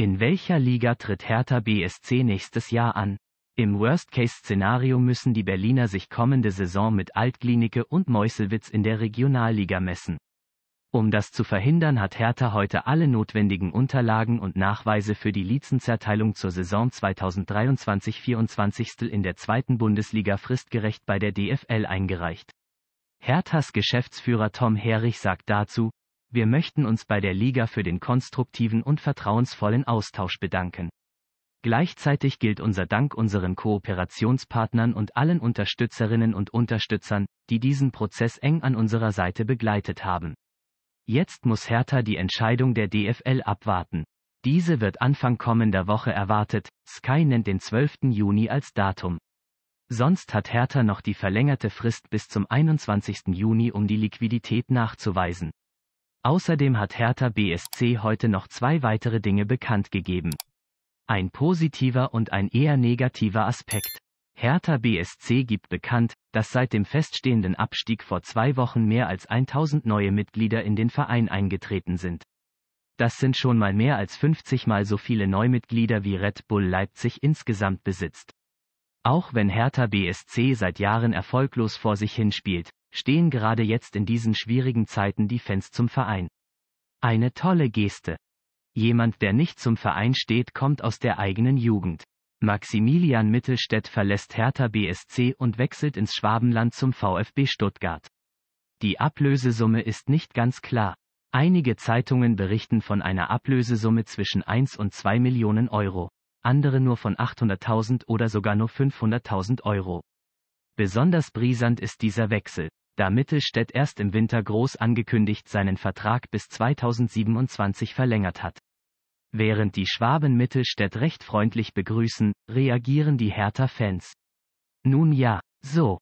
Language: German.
In welcher Liga tritt Hertha BSC nächstes Jahr an? Im Worst-Case-Szenario müssen die Berliner sich kommende Saison mit Altklinike und Meuselwitz in der Regionalliga messen. Um das zu verhindern, hat Hertha heute alle notwendigen Unterlagen und Nachweise für die Lizenzerteilung zur Saison 2023-24 in der zweiten Bundesliga fristgerecht bei der DFL eingereicht. Herthas Geschäftsführer Tom Herrich sagt dazu, wir möchten uns bei der Liga für den konstruktiven und vertrauensvollen Austausch bedanken. Gleichzeitig gilt unser Dank unseren Kooperationspartnern und allen Unterstützerinnen und Unterstützern, die diesen Prozess eng an unserer Seite begleitet haben. Jetzt muss Hertha die Entscheidung der DFL abwarten. Diese wird Anfang kommender Woche erwartet, Sky nennt den 12. Juni als Datum. Sonst hat Hertha noch die verlängerte Frist bis zum 21. Juni, um die Liquidität nachzuweisen. Außerdem hat Hertha BSC heute noch zwei weitere Dinge bekannt gegeben. Ein positiver und ein eher negativer Aspekt. Hertha BSC gibt bekannt, dass seit dem feststehenden Abstieg vor zwei Wochen mehr als 1000 neue Mitglieder in den Verein eingetreten sind. Das sind schon mal mehr als 50 mal so viele Neumitglieder wie Red Bull Leipzig insgesamt besitzt. Auch wenn Hertha BSC seit Jahren erfolglos vor sich hinspielt, stehen gerade jetzt in diesen schwierigen Zeiten die Fans zum Verein. Eine tolle Geste. Jemand, der nicht zum Verein steht, kommt aus der eigenen Jugend. Maximilian Mittelstädt verlässt Hertha BSC und wechselt ins Schwabenland zum VfB Stuttgart. Die Ablösesumme ist nicht ganz klar. Einige Zeitungen berichten von einer Ablösesumme zwischen 1 und 2 Millionen Euro, andere nur von 800.000 oder sogar nur 500.000 Euro. Besonders brisant ist dieser Wechsel da Mittelstädt erst im Winter groß angekündigt seinen Vertrag bis 2027 verlängert hat. Während die Schwaben Mittelstädt recht freundlich begrüßen, reagieren die Hertha-Fans. Nun ja, so.